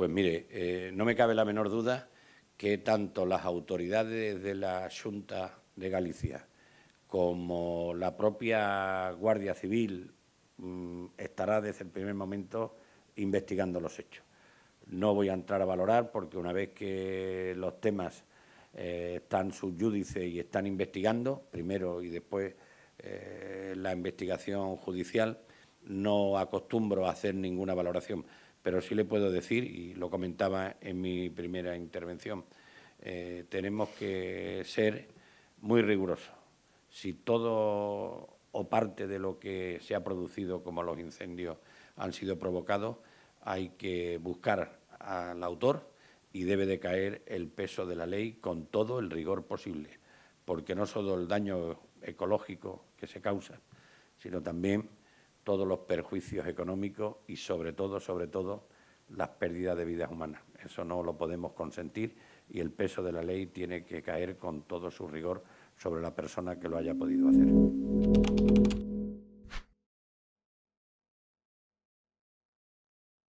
Pues mire, eh, no me cabe la menor duda que tanto las autoridades de la Junta de Galicia como la propia Guardia Civil mm, estará desde el primer momento investigando los hechos. No voy a entrar a valorar porque una vez que los temas eh, están subyúdice y están investigando, primero y después eh, la investigación judicial, no acostumbro a hacer ninguna valoración pero sí le puedo decir, y lo comentaba en mi primera intervención, eh, tenemos que ser muy rigurosos. Si todo o parte de lo que se ha producido, como los incendios, han sido provocados, hay que buscar al autor y debe de caer el peso de la ley con todo el rigor posible, porque no solo el daño ecológico que se causa, sino también todos los perjuicios económicos y sobre todo, sobre todo, las pérdidas de vidas humanas. Eso no lo podemos consentir y el peso de la ley tiene que caer con todo su rigor sobre la persona que lo haya podido hacer.